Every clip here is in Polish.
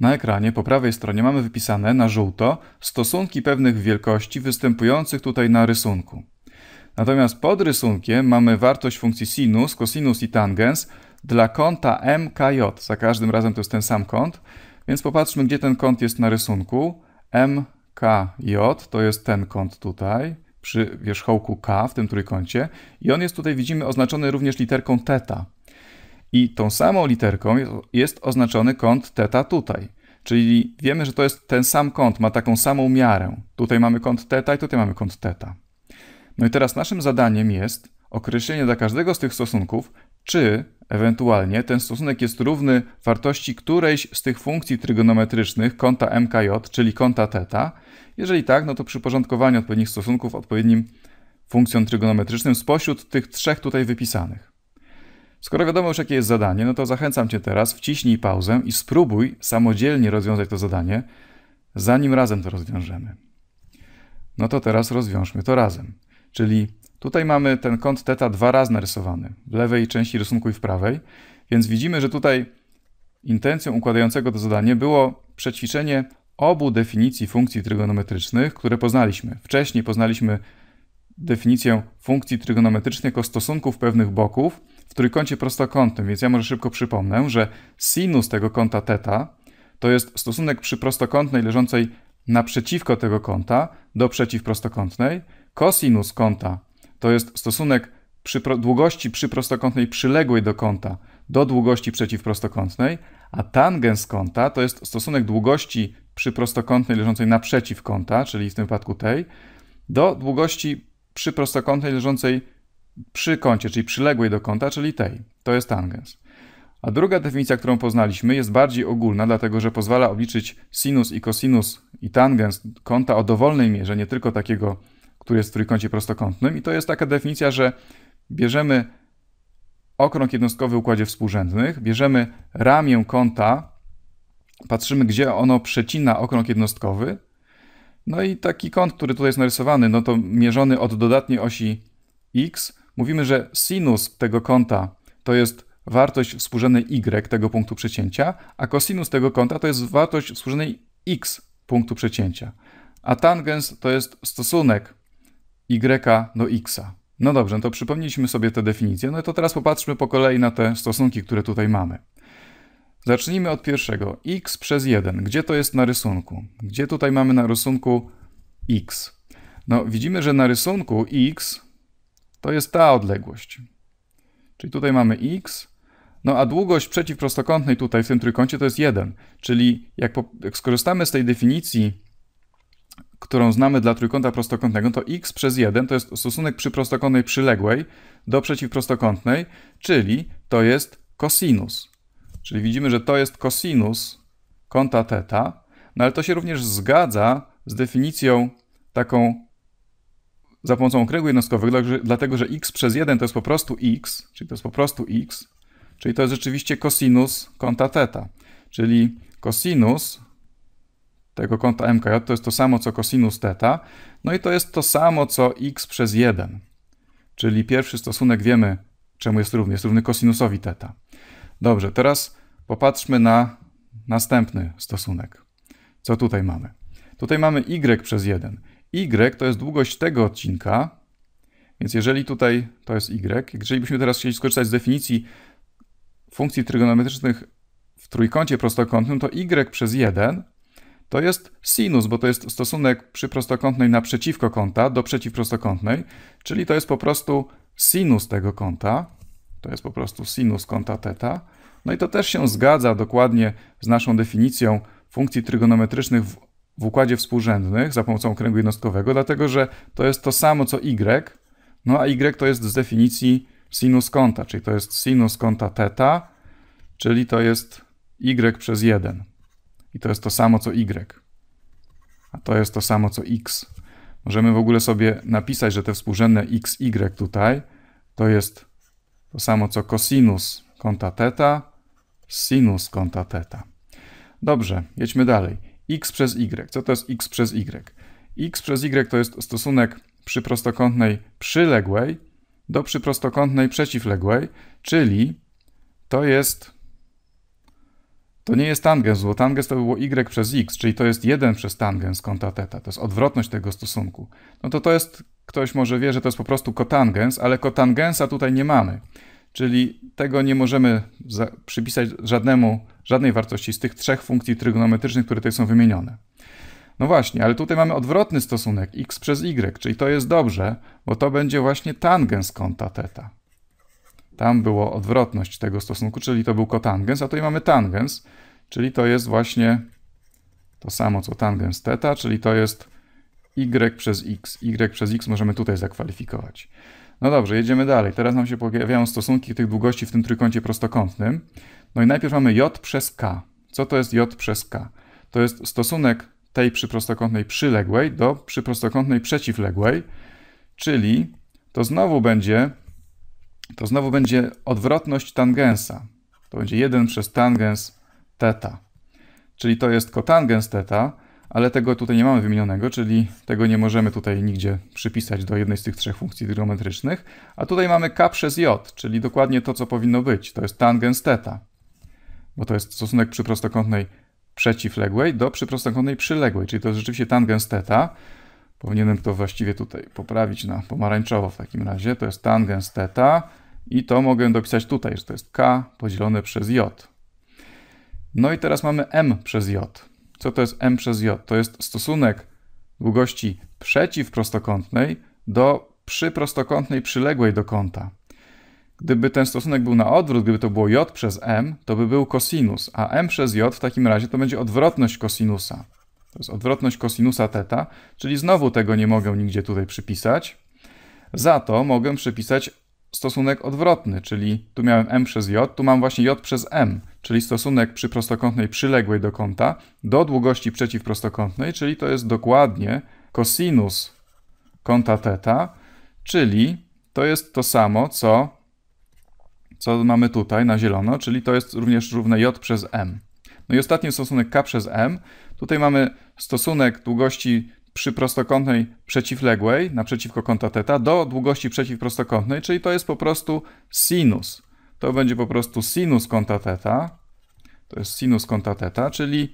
Na ekranie po prawej stronie mamy wypisane na żółto stosunki pewnych wielkości występujących tutaj na rysunku. Natomiast pod rysunkiem mamy wartość funkcji sinus, cosinus i tangens dla kąta MKJ. Za każdym razem to jest ten sam kąt, więc popatrzmy, gdzie ten kąt jest na rysunku. MKJ to jest ten kąt tutaj, przy wierzchołku K w tym trójkącie i on jest tutaj, widzimy, oznaczony również literką θ. I tą samą literką jest oznaczony kąt θ tutaj. Czyli wiemy, że to jest ten sam kąt, ma taką samą miarę. Tutaj mamy kąt θ i tutaj mamy kąt θ. No i teraz naszym zadaniem jest określenie dla każdego z tych stosunków, czy ewentualnie ten stosunek jest równy wartości którejś z tych funkcji trygonometrycznych kąta mkj, czyli kąta θ. Jeżeli tak, no to przyporządkowanie odpowiednich stosunków odpowiednim funkcjom trygonometrycznym spośród tych trzech tutaj wypisanych. Skoro wiadomo już, jakie jest zadanie, no to zachęcam Cię teraz, wciśnij pauzę i spróbuj samodzielnie rozwiązać to zadanie, zanim razem to rozwiążemy. No to teraz rozwiążmy to razem. Czyli tutaj mamy ten kąt teta dwa razy narysowany, w lewej części rysunku i w prawej, więc widzimy, że tutaj intencją układającego to zadanie było przećwiczenie obu definicji funkcji trygonometrycznych, które poznaliśmy. Wcześniej poznaliśmy definicję funkcji trygonometrycznej jako stosunków pewnych boków, w trójkącie prostokątnym, więc ja może szybko przypomnę, że sinus tego kąta θ to jest stosunek przy prostokątnej leżącej naprzeciwko tego kąta do przeciwprostokątnej. Kosinus kąta to jest stosunek przy długości przyprostokątnej przyległej do kąta do długości przeciwprostokątnej, a tangens kąta to jest stosunek długości przyprostokątnej leżącej naprzeciw kąta, czyli w tym wypadku tej, do długości przyprostokątnej leżącej przy kącie, czyli przyległej do kąta, czyli tej. To jest tangens. A druga definicja, którą poznaliśmy, jest bardziej ogólna, dlatego że pozwala obliczyć sinus i kosinus i tangens kąta o dowolnej mierze, nie tylko takiego, który jest w trójkącie prostokątnym. I to jest taka definicja, że bierzemy okrąg jednostkowy w układzie współrzędnych, bierzemy ramię kąta, patrzymy, gdzie ono przecina okrąg jednostkowy. No i taki kąt, który tutaj jest narysowany, no to mierzony od dodatniej osi x mówimy, że sinus tego kąta to jest wartość współrzędnej y tego punktu przecięcia, a kosinus tego kąta to jest wartość współrzędnej x punktu przecięcia. A tangens to jest stosunek y do x. No dobrze, no to przypomnieliśmy sobie te definicje. No to teraz popatrzmy po kolei na te stosunki, które tutaj mamy. Zacznijmy od pierwszego. x przez 1. Gdzie to jest na rysunku? Gdzie tutaj mamy na rysunku x? No widzimy, że na rysunku x to jest ta odległość. Czyli tutaj mamy x, no a długość przeciwprostokątnej tutaj w tym trójkącie to jest 1. Czyli jak, po, jak skorzystamy z tej definicji, którą znamy dla trójkąta prostokątnego, to x przez 1 to jest stosunek przy prostokątnej przyległej do przeciwprostokątnej, czyli to jest kosinus. Czyli widzimy, że to jest kosinus kąta theta, no ale to się również zgadza z definicją taką za pomocą okręgu jednostkowego, dlatego że x przez 1 to jest po prostu x, czyli to jest po prostu x, czyli to jest rzeczywiście kosinus kąta theta, czyli kosinus tego kąta MKJ to jest to samo co kosinus theta, no i to jest to samo co x przez 1, czyli pierwszy stosunek wiemy czemu jest równy, jest równy kosinusowi theta. Dobrze, teraz popatrzmy na następny stosunek. Co tutaj mamy? Tutaj mamy y przez 1. Y to jest długość tego odcinka, więc jeżeli tutaj to jest Y, jeżeli byśmy teraz chcieli skorzystać z definicji funkcji trygonometrycznych w trójkącie prostokątnym, to Y przez 1 to jest sinus, bo to jest stosunek przy prostokątnej naprzeciwko kąta do przeciwprostokątnej, czyli to jest po prostu sinus tego kąta, to jest po prostu sinus kąta θ. No i to też się zgadza dokładnie z naszą definicją funkcji trygonometrycznych w w układzie współrzędnych za pomocą kręgu jednostkowego, dlatego że to jest to samo co y, no a y to jest z definicji sinus kąta, czyli to jest sinus kąta θ, czyli to jest y przez 1. I to jest to samo co y. A to jest to samo co x. Możemy w ogóle sobie napisać, że te współrzędne x, y tutaj to jest to samo co cosinus kąta θ, sinus kąta θ. Dobrze, jedźmy dalej x przez y. Co to jest x przez y? x przez y to jest stosunek przy prostokątnej przyległej do przyprostokątnej przeciwległej, czyli to jest to nie jest tangens, bo tangens to było y przez x, czyli to jest 1 przez tangens kąta teta, To jest odwrotność tego stosunku. No to to jest, ktoś może wie, że to jest po prostu kotangens, ale kotangensa tutaj nie mamy czyli tego nie możemy przypisać żadnemu, żadnej wartości z tych trzech funkcji trygonometrycznych, które tutaj są wymienione. No właśnie, ale tutaj mamy odwrotny stosunek x przez y, czyli to jest dobrze, bo to będzie właśnie tangens kąta teta. Tam było odwrotność tego stosunku, czyli to był kotangens, a tutaj mamy tangens, czyli to jest właśnie to samo co tangens teta, czyli to jest y przez x. y przez x możemy tutaj zakwalifikować. No dobrze, jedziemy dalej. Teraz nam się pojawiają stosunki tych długości w tym trójkącie prostokątnym. No i najpierw mamy j przez k. Co to jest j przez k? To jest stosunek tej przyprostokątnej przyległej do przyprostokątnej przeciwległej, czyli to znowu będzie to znowu będzie odwrotność tangensa. To będzie 1 przez tangens teta, Czyli to jest kotangens teta ale tego tutaj nie mamy wymienionego, czyli tego nie możemy tutaj nigdzie przypisać do jednej z tych trzech funkcji trigonometrycznych. A tutaj mamy k przez j, czyli dokładnie to, co powinno być. To jest tangens theta, bo to jest stosunek przy prostokątnej przeciwległej do przyprostokątnej przyległej, czyli to jest rzeczywiście tangens theta. Powinienem to właściwie tutaj poprawić na pomarańczowo w takim razie. To jest tangens theta i to mogę dopisać tutaj, że to jest k podzielone przez j. No i teraz mamy m przez j co to jest m przez j? To jest stosunek długości przeciwprostokątnej do przyprostokątnej przyległej do kąta. Gdyby ten stosunek był na odwrót, gdyby to było j przez m, to by był kosinus, a m przez j w takim razie to będzie odwrotność kosinusa. To jest odwrotność kosinusa theta, czyli znowu tego nie mogę nigdzie tutaj przypisać. Za to mogę przypisać stosunek odwrotny, czyli tu miałem m przez j, tu mam właśnie j przez m, czyli stosunek przy prostokątnej przyległej do kąta, do długości przeciwprostokątnej, czyli to jest dokładnie kosinus kąta θ, czyli to jest to samo, co, co mamy tutaj na zielono, czyli to jest również równe j przez m. No i ostatni stosunek k przez m. Tutaj mamy stosunek długości przy prostokątnej przeciwległej naprzeciwko kąta θ do długości przeciwprostokątnej, czyli to jest po prostu sinus. To będzie po prostu sinus kąta θ to jest sinus kąta theta, czyli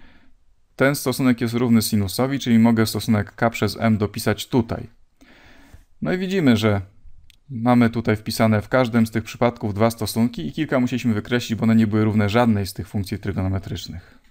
ten stosunek jest równy sinusowi, czyli mogę stosunek k przez m dopisać tutaj. No i widzimy, że mamy tutaj wpisane w każdym z tych przypadków dwa stosunki i kilka musieliśmy wykreślić, bo one nie były równe żadnej z tych funkcji trygonometrycznych.